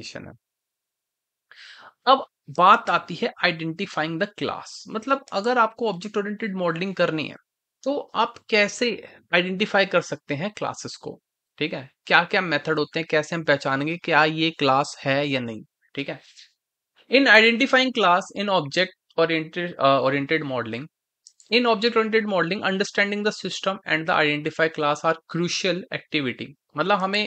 Definition है अब बात आती है आइडेंटिफाइंग द क्लास मतलब अगर आपको ऑब्जेक्ट ओरिएंटेड मॉडलिंग करनी है तो आप कैसे आइडेंटिफाई कर सकते हैं क्लासेस को ठीक है क्या क्या मेथड होते हैं कैसे हम पहचानेंगे क्या हाँ, ये क्लास है या नहीं ठीक है in identifying class in object oriented oriented modelling in object oriented modelling understanding the system and the identify class are crucial activity मतलब हमें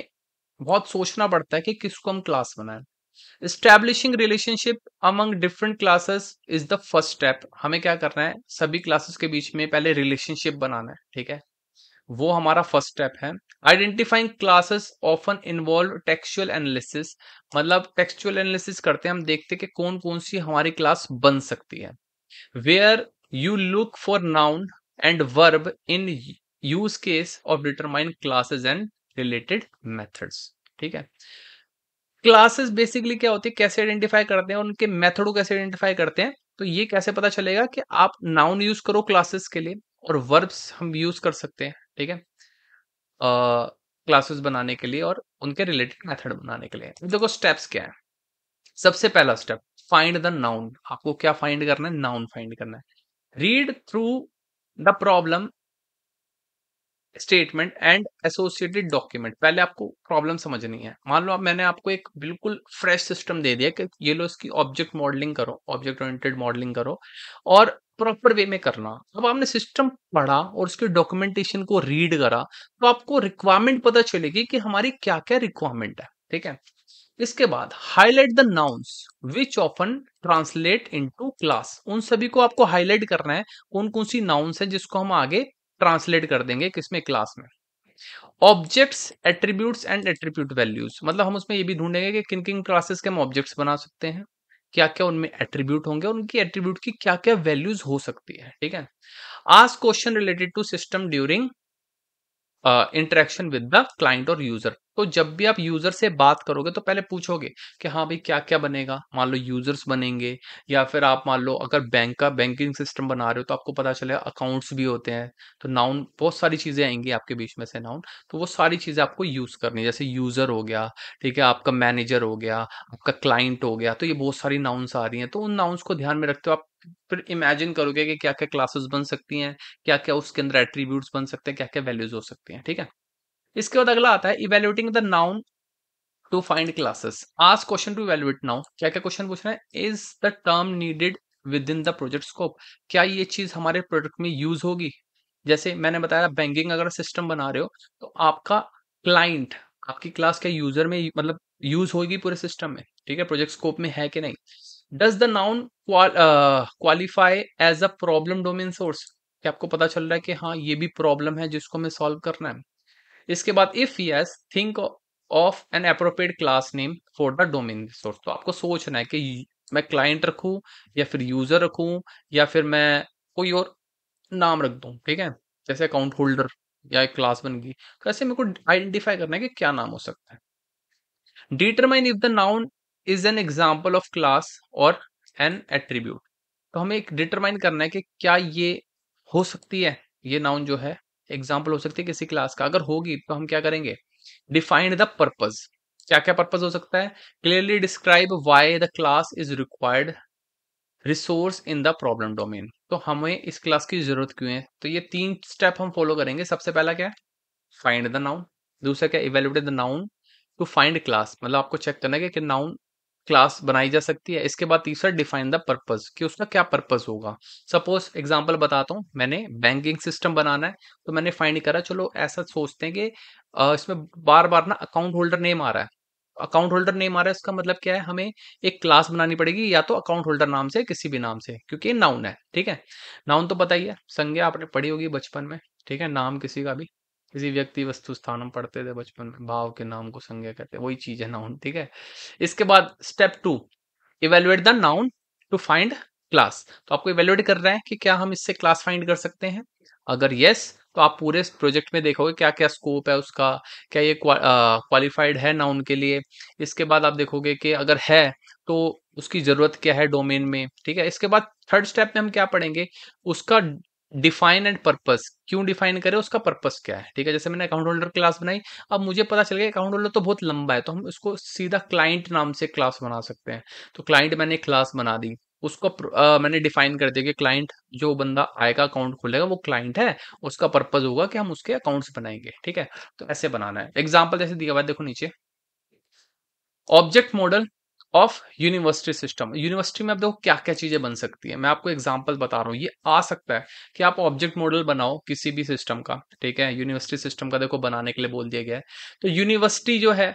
बहुत सोचना पड़ता है कि किसको हम क्लास बनाए establishing relationship among different classes is the first step हमें क्या करना है सभी क्लासेस के बीच में पहले रिलेशनशिप बनाना है ठीक है वो हमारा फर्स्ट स्टेप है identifying classes often involve textual analysis मतलब टेक्सुअल एनालिसिस करते हैं हम देखते हैं कि कौन कौन सी हमारी क्लास बन सकती है where you look for noun and verb in use case of determine classes and related methods ठीक है क्लासेस बेसिकली क्या होती है कैसे आइडेंटिफाई करते हैं और उनके मेथड को कैसे आइडेंटिफाई करते हैं तो ये कैसे पता चलेगा कि आप नाउन यूज करो क्लासेस के लिए और वर्ब्स हम यूज कर सकते हैं ठीक है क्लासेस बनाने के लिए और उनके रिलेटेड मेथड बनाने के लिए देखो स्टेप्स क्या है सबसे पहला स्टेप फाइंड द नाउन आपको क्या फाइंड करना है नाउन फाइंड करना है read through the problem statement and associated document पहले आपको प्रॉब्लम समझनी है मान लो आप मैंने आपको एक बिल्कुल फ्रेश सिस्टम दे दिया कि ये लो इसकी ऑब्जेक्ट मॉडलिंग करो ऑब्जेक्ट ओरिएंटेड मॉडलिंग करो और प्रॉपर वे में करना अब आपने सिस्टम पढ़ा और उसके डॉक्यूमेंटेशन को रीड करा तो आपको रिक्वायरमेंट पता चलेगी कि हमारी क्या क्या रिक्वायरमेंट है ठीक है इसके बाद highlight the nouns which often translate into class उन सभी को आपको हाईलाइट करना है कौन कौन सी नाउंस है जिसको हम आगे ट्रांसलेट कर देंगे किसमें क्लास में objects attributes and attribute values मतलब हम उसमें ये भी ढूंढेंगे कि किन किन क्लासेस के हम ऑब्जेक्ट्स बना सकते हैं क्या क्या उनमें एट्रीब्यूट होंगे और उनकी एट्रीब्यूट की क्या क्या वैल्यूज हो सकती है ठीक है आज question related to system during interaction with the client और यूजर तो जब भी आप यूजर से बात करोगे तो पहले पूछोगे कि हाँ भाई क्या क्या बनेगा मान लो यूजर्स बनेंगे या फिर आप मान लो अगर बैंक का बैंकिंग सिस्टम बना रहे हो तो आपको पता चलेगा अकाउंट्स भी होते हैं तो नाउन बहुत सारी चीज़ें आएंगी आपके बीच में से नाउन तो वो सारी चीज़ें आपको यूज़ करनी है जैसे यूज़र हो गया ठीक है आपका मैनेजर हो गया आपका क्लाइंट हो गया तो ये बहुत सारी नाउन्स आ रही हैं तो उन नाउन्स को ध्यान में रखते हो आप फिर इमेजिन करोगे कि क्या क्या क्लासेस बन सकती हैं क्या क्या उसके अंदर एट्रीब्यूट्स बन सकते हैं क्या क्या वैल्यूज हो सकती हैं ठीक है इसके बाद अगला आता है evaluating the noun to find classes आज क्वेश्चन टू इवेल्युएट नाउन क्या क्या क्वेश्चन पूछ रहे हैं is the term needed within the project scope क्या ये चीज हमारे प्रोडक्ट में यूज होगी जैसे मैंने बताया बैंकिंग अगर सिस्टम बना रहे हो तो आपका क्लाइंट आपकी क्लास के यूजर में मतलब यूज होगी पूरे सिस्टम में ठीक है प्रोजेक्ट स्कोप में है कि नहीं does the noun qualify as a problem domain source क्या आपको पता चल रहा है कि हाँ ये भी प्रॉब्लम है जिसको हमें सॉल्व करना है इसके बाद if yes think of an appropriate class name for the domain resource तो आपको सोचना है कि मैं क्लाइंट रखूं या फिर यूजर रखूं या फिर मैं कोई और नाम रख दूं ठीक है जैसे अकाउंट होल्डर या एक क्लास बन गई तो ऐसे मेरे को आइडेंटिफाई करना है कि क्या नाम हो सकता है determine if the noun is an example of class or an attribute तो हमें एक डिटरमाइन करना है कि क्या ये हो सकती है ये नाउन जो है एग्जाम्पल हो सकती है किसी क्लास का अगर होगी तो हम क्या करेंगे डिफाइंड द पर्पज क्या क्या पर्पज हो सकता है clearly describe why the class is required resource in the problem domain तो हमें इस क्लास की जरूरत क्यों है तो ये तीन स्टेप हम फॉलो करेंगे सबसे पहला क्या है फाइंड द नाउन दूसरा क्या evaluated the noun to find class मतलब आपको चेक करना है कि नाउन क्लास बनाई जा सकती है इसके बाद तीसरा डिफाइन द पर्पज कि उसका क्या पर्पज होगा सपोज एग्जाम्पल बताता हूँ मैंने बैंकिंग सिस्टम बनाना है तो मैंने फाइंड करा चलो ऐसा सोचते हैं कि इसमें बार बार ना अकाउंट होल्डर नेम आ रहा है अकाउंट होल्डर नेम आ रहा है इसका मतलब क्या है हमें एक क्लास बनानी पड़ेगी या तो अकाउंट होल्डर नाम से किसी भी नाम से क्योंकि नाउन है ठीक है नाउन तो पता ही है संज्ञा आपने पढ़ी होगी बचपन में ठीक है नाम किसी का भी किसी व्यक्ति वस्तु स्थानम पढ़ते थे बचपन में भाव के नाम को संज्ञा कहते वही चीज है नाउन ठीक है इसके बाद step two evaluate the noun to find class तो आपको इवेलुएट कर रहे हैं कि क्या हम इससे क्लास फाइंड कर सकते हैं अगर यस yes, तो आप पूरे प्रोजेक्ट में देखोगे क्या क्या स्कोप है उसका क्या ये क्वालिफाइड है नाउन के लिए इसके बाद आप देखोगे कि अगर है तो उसकी जरूरत क्या है डोमेन में ठीक है इसके बाद थर्ड स्टेप में हम क्या पढ़ेंगे उसका डिफाइन एंड पर्पस क्यों डिफाइन करें उसका पर्पस क्या है ठीक है जैसे मैंने अकाउंट होल्डर क्लास बनाई अब मुझे पता चल गया अकाउंट होल्डर तो बहुत लंबा है तो हम इसको सीधा क्लाइंट नाम से क्लास बना सकते हैं तो क्लाइंट मैंने क्लास बना दी उसको आ, मैंने डिफाइन कर दिया कि क्लाइंट जो बंदा आएगा अकाउंट खोलेगा वो क्लाइंट है उसका पर्पज होगा कि हम उसके अकाउंट बनाएंगे ठीक है तो ऐसे बनाना है एग्जाम्पल जैसे दिया हुआ देखो नीचे object model of university system university में आप देखो क्या क्या चीजें बन सकती है मैं आपको एग्जाम्पल बता रहा हूँ ये आ सकता है कि आप ऑब्जेक्ट मॉडल बनाओ किसी भी सिस्टम का ठीक है यूनिवर्सिटी सिस्टम का देखो बनाने के लिए बोल दिया गया है तो यूनिवर्सिटी जो है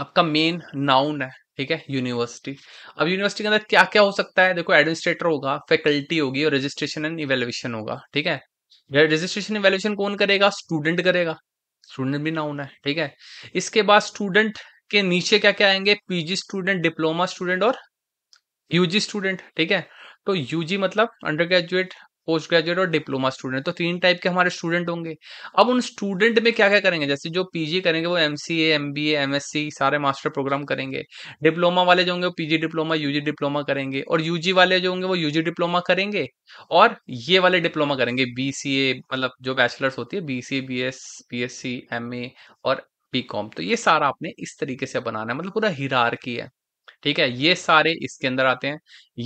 आपका मेन नाउन है ठीक है यूनिवर्सिटी अब यूनिवर्सिटी के अंदर क्या क्या हो सकता है देखो एडमिनिस्ट्रेटर होगा फैकल्टी होगी और रजिस्ट्रेशन एंड इवेल्युएशन होगा ठीक है रजिस्ट्रेशन इवेल्युएशन कौन करेगा स्टूडेंट करेगा स्टूडेंट भी नाउन है ठीक है इसके बाद स्टूडेंट इसके नीचे क्या क्या आएंगे पीजी स्टूडेंट डिप्लोमा स्टूडेंट और यूजी स्टूडेंट ठीक है तो यूजी मतलब अंडर ग्रेजुएट पोस्ट ग्रेजुएट और डिप्लोमा स्टूडेंट तो तीन टाइप के हमारे स्टूडेंट होंगे अब उन स्टूडेंट में क्या क्या करेंगे जैसे जो पीजी करेंगे वो एमसीए एमबीए एमएससी सारे मास्टर प्रोग्राम करेंगे डिप्लोमा वाले जो होंगे वो पीजी डिप्लोमा यूजी डिप्लोमा करेंगे और यूजी वाले जो होंगे वो यूजी डिप्लोमा करेंगे और ये वाले डिप्लोमा करेंगे बीसीए मतलब जो बैचलर्स होती है बीसीए बीएस बीएससी एमए और बी कॉम तो ये सारा आपने इस तरीके से बनाना है मतलब पूरा हिरार की है ठीक है ये सारे इसके अंदर आते हैं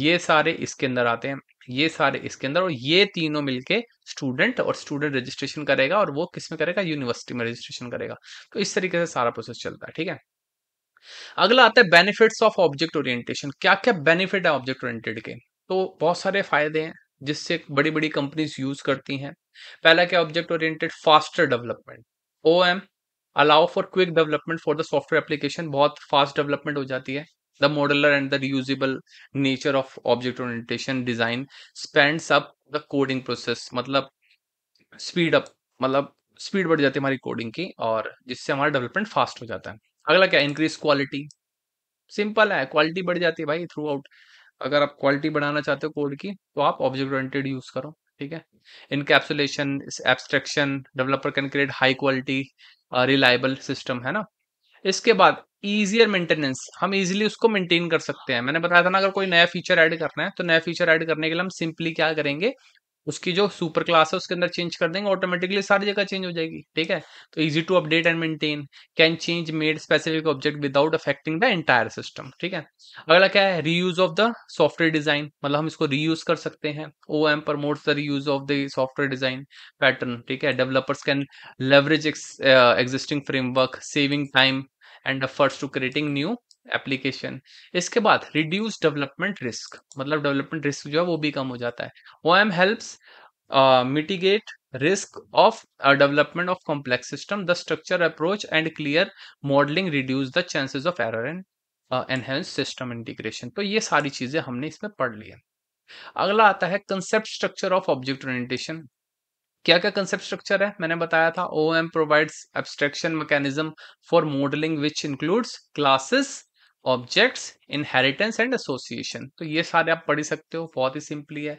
ये सारे इसके अंदर आते हैं ये सारे इसके अंदर और ये तीनों मिलके स्टूडेंट और स्टूडेंट रजिस्ट्रेशन करेगा और वो किस में करेगा यूनिवर्सिटी में रजिस्ट्रेशन करेगा तो इस तरीके से सारा प्रोसेस चलता है ठीक है अगला आता है बेनिफिट्स ऑफ ऑब्जेक्ट ओरिएंटेशन क्या क्या बेनिफिट है ऑब्जेक्ट ओरिएंटेड के तो बहुत सारे फायदे हैं जिससे बड़ी बड़ी कंपनीज यूज करती हैं पहला क्या object oriented faster development O M allow for quick development for the software application बहुत फास्ट डेवलपमेंट हो जाती है the modular and the reusable nature of object orientation design spend up the coding process मतलब speed up मतलब speed बढ़ जाती है हमारी कोडिंग की और जिससे हमारा डेवलपमेंट फास्ट हो जाता है अगला क्या इंक्रीज क्वालिटी सिंपल है क्वालिटी बढ़ जाती है भाई थ्रू आउट अगर आप क्वालिटी बढ़ाना चाहते हो कोड की तो आप ऑब्जेक्ट ओरिएंटेड यूज करो ठीक है encapsulation abstraction developer can create high quality reliable system है ना इसके बाद ईजियर मेंटेनेंस हम इजीली उसको मेंटेन कर सकते हैं मैंने बताया था ना अगर कोई नया फीचर ऐड करना है तो नया फीचर ऐड करने के लिए हम सिंपली क्या करेंगे उसकी जो सुपर क्लास है उसके अंदर चेंज कर देंगे ऑटोमेटिकली सारी जगह चेंज हो जाएगी ठीक है तो easy to update and maintain can change made specific object without affecting the entire system ठीक है अगला क्या है reuse of the software design मतलब हम इसको रीयूज कर सकते हैं O M promote the reuse of the software design pattern ठीक है developers can leverage existing framework saving time and efforts to creating new application इसके बाद रिड्यूस डेवलपमेंट रिस्क मतलब डेवलपमेंट रिस्क जो है वो भी कम हो जाता है O M helps mitigate risk of development of complex system the structure approach and clear modelling reduce the chances of error and enhance system integration तो ये सारी चीजें हमने इसमें पढ़ ली है अगला आता है concept structure of object orientation क्या क्या कंसेप्ट स्ट्रक्चर है मैंने बताया था O M provide abstraction mechanism for modelling which includes classes objects inheritance and association तो ये सारे आप पढ़ सकते हो बहुत ही सिंपली है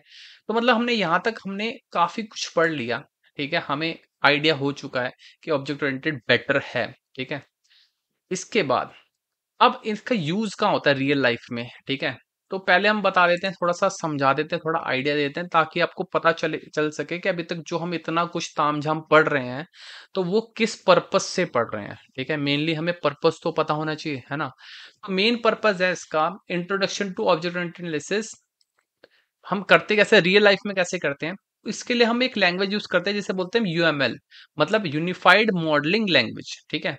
तो मतलब हमने यहाँ तक हमने काफ़ी कुछ पढ़ लिया ठीक है हमें आइडिया हो चुका है कि ऑब्जेक्ट ओरिएंटेड बेटर है ठीक है इसके बाद अब इसका यूज कहाँ होता है रियल लाइफ में ठीक है तो पहले हम बता देते हैं थोड़ा सा समझा देते हैं थोड़ा आइडिया देते हैं ताकि आपको पता चले चल सके कि अभी तक जो हम इतना कुछ ताम झाम पढ़ रहे हैं तो वो किस पर्पस से पढ़ रहे हैं ठीक है मेनली हमें पर्पस तो पता होना चाहिए है ना तो मेन पर्पस है इसका इंट्रोडक्शन टू ऑब्जेक्टिस एनालिसिस हम करते कैसे रियल लाइफ में कैसे करते हैं इसके लिए हम एक लैंग्वेज यूज करते हैं जिसे बोलते हैं यूएमएल मतलब यूनिफाइड मॉडलिंग लैंग्वेज ठीक है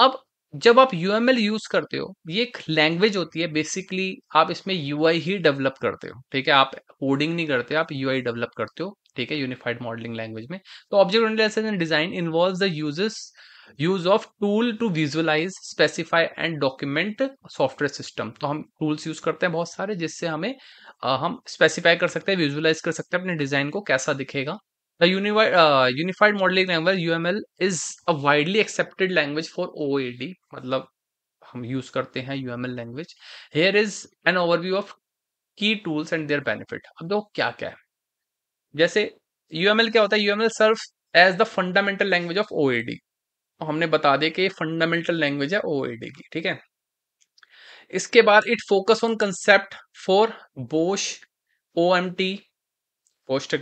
अब जब आप यू यूज करते हो ये एक लैंग्वेज होती है बेसिकली आप इसमें यू ही डेवलप करते हो ठीक है आप कोडिंग नहीं करते आप यू डेवलप करते हो ठीक है यूनिफाइड मॉडलिंग लैंग्वेज में तो object oriented design involve the uses use of tool to visualise specify and document software system तो हम टूल्स यूज करते हैं बहुत सारे जिससे हमें आ, हम स्पेसिफाई कर सकते हैं विजुअलाइज कर सकते हैं अपने डिजाइन को कैसा दिखेगा The unified, uh, unified modeling language UML is a widely accepted language for OAD. मतलब हम यूज करते हैं UML language here is an overview of key tools and their benefit अब देखो क्या क्या है जैसे UML क्या होता है UML serve as the fundamental language of OAD तो हमने बता दिया कि ये फंडामेंटल लैंग्वेज है ओ ए डी की ठीक है इसके बाद it focus on concept for Booch O M T post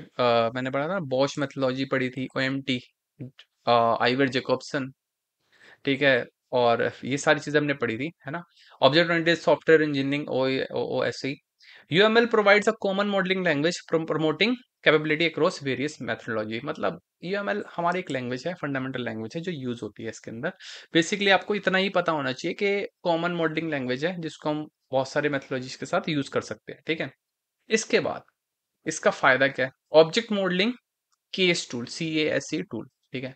मैंने पढ़ा था बॉश मेथोलॉजी पढ़ी थी O M T Ivar Jacobson ठीक है और ये सारी चीज़ें हमने पढ़ी थी है ना object oriented software engineering O S C U M L provides a common modelling language promoting capability across various methodology मतलब यू एम एल हमारी एक लैंग्वेज है फंडामेंटल लैंग्वेज है जो यूज़ होती है इसके अंदर बेसिकली आपको इतना ही पता होना चाहिए कि कॉमन मॉडलिंग लैंग्वेज है जिसको हम बहुत सारे मैथोलॉजी के साथ यूज़ कर सकते हैं ठीक है इसके बाद इसका फायदा क्या है object modelling case tool C A S C tool ठीक है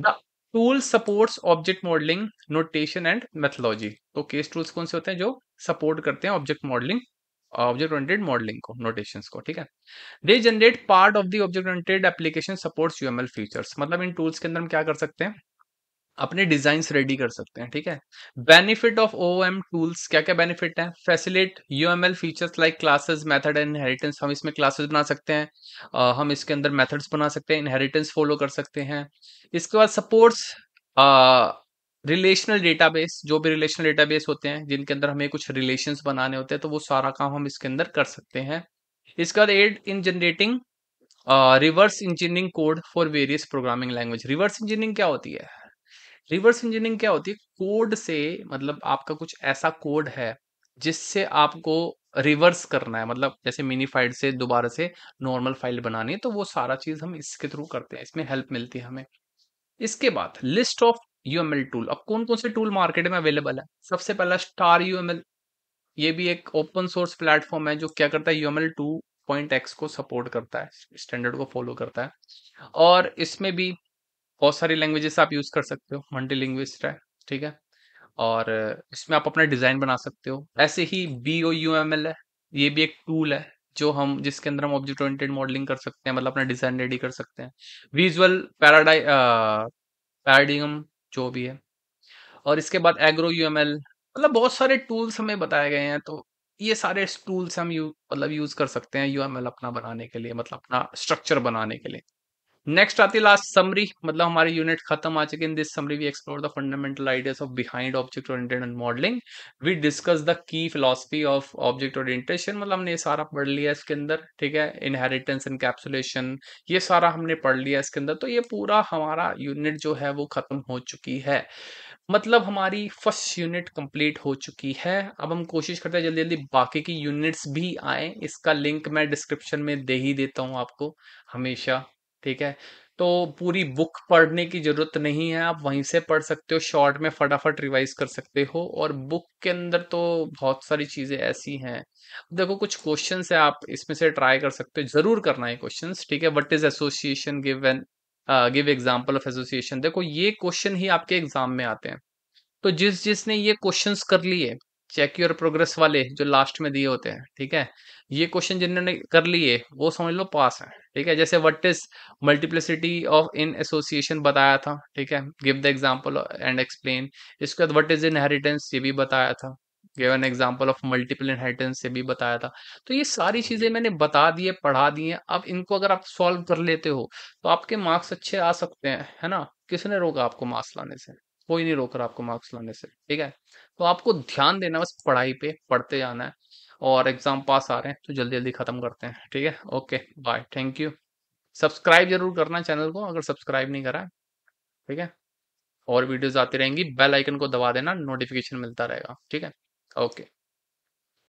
the tool supports object modelling notation and methodology तो केस टूल्स कौन से होते हैं जो सपोर्ट करते हैं object modelling object oriented modelling को नोटेशन को ठीक है they generate part of the object oriented application supports UML features मतलब इन टूल्स के अंदर हम क्या कर सकते हैं अपने डिजाइन रेडी कर सकते हैं ठीक है benefit of O M tools क्या क्या बेनिफिट है facilitate U M L features like classes method and inheritance हम इसमें क्लासेज बना सकते हैं uh, हम इसके अंदर मैथड्स बना सकते हैं इनहेरिटेंस फॉलो कर सकते हैं इसके बाद सपोर्ट्स रिलेशनल डेटाबेस जो भी रिलेशनल डेटाबेस होते हैं जिनके अंदर हमें कुछ रिलेशन बनाने होते हैं तो वो सारा काम हम इसके अंदर कर सकते हैं इसके बाद add in generating reverse engineering code for various programming language reverse engineering क्या होती है रिवर्स इंजीनियरिंग क्या होती है कोड से मतलब आपका कुछ ऐसा कोड है जिससे आपको रिवर्स करना है मतलब जैसे मिनी फाइल से दोबारा से नॉर्मल फाइल बनानी है तो वो सारा चीज़ हम इसके थ्रू करते हैं इसमें हेल्प मिलती है हमें इसके बाद list of U M L tool अब कौन कौन से टूल मार्केट में अवेलेबल है सबसे पहला स्टार यू एम एल ये भी एक ओपन सोर्स प्लेटफॉर्म है जो क्या करता है U M L two point X को सपोर्ट करता है स्टैंडर्ड को फॉलो करता है और इसमें भी बहुत सारी लैंग्वेजेस आप यूज़ कर सकते हो मल्टी लिंग्विस्ट है ठीक है और इसमें आप अपना डिज़ाइन बना सकते हो ऐसे ही B O U M L है ये भी एक टूल है जो हम जिसके अंदर हम ऑब्जेक्ट ओरिएंटेड मॉडलिंग कर सकते हैं मतलब अपना डिज़ाइन रेडी कर सकते हैं विजुअल पैराडाइ पैराडिगम जो भी है और इसके बाद एग्रो यू एम एल मतलब बहुत सारे टूल्स हमें बताए गए हैं तो ये सारे टूल्स हम यू मतलब यूज़ कर सकते हैं यू एम एल अपना बनाने के लिए मतलब अपना स्ट्रक्चर बनाने के लिए नेक्स्ट आती है लास्ट समरी मतलब हमारे यूनिट खत्म आ चुके in this summary we explore the fundamental ideas of behind object oriented and modelling we discuss the key philosophy of object orientation मतलब हमने ये सारा पढ़ लिया इसके अंदर ठीक है इनहेरिटेंस एंड कैप्सुलेशन ये सारा हमने पढ़ लिया इसके अंदर तो ये पूरा हमारा यूनिट जो है वो खत्म हो चुकी है मतलब हमारी फर्स्ट यूनिट कंप्लीट हो चुकी है अब हम कोशिश करते हैं जल्दी जल्दी बाकी की यूनिट्स भी आए इसका लिंक मैं डिस्क्रिप्शन में दे ही देता हूँ आपको हमेशा ठीक है तो पूरी बुक पढ़ने की जरूरत नहीं है आप वहीं से पढ़ सकते हो शॉर्ट में फटाफट रिवाइज कर सकते हो और बुक के अंदर तो बहुत सारी चीज़ें ऐसी हैं देखो कुछ क्वेश्चन है आप इसमें से ट्राई कर सकते हो जरूर करना है क्वेश्चन ठीक है what is association give an give example of association देखो ये क्वेश्चन ही आपके एग्जाम में आते हैं तो जिस जिसने ये क्वेश्चंस कर लिए चेक योर प्रोग्रेस वाले जो लास्ट में दिए होते हैं ठीक है ये क्वेश्चन जिन्होंने कर लिए वो समझ लो पास है ठीक है जैसे what is multiplicity of in association बताया था ठीक है give the example and explain इसके बाद वट इज इनहेरिटेंस ये भी बताया था give an example of multiple inheritance ये भी बताया था तो ये सारी चीज़ें मैंने बता दी है पढ़ा दी अब इनको अगर आप सॉल्व कर लेते हो तो आपके मार्क्स अच्छे आ सकते हैं है ना किसने रोका आपको मार्क्स लाने से कोई नहीं रोक रहा आपको मार्क्स लाने से ठीक है तो आपको ध्यान देना बस पढ़ाई पे पढ़ते जाना है और एग्जाम पास आ रहे हैं तो जल्दी जल्दी खत्म करते हैं ठीक है okay bye thank you subscribe जरूर करना चैनल को अगर सब्सक्राइब नहीं करा ठीक है और वीडियोज आती रहेंगी बेल आइकन को दबा देना नोटिफिकेशन मिलता रहेगा ठीक है ओके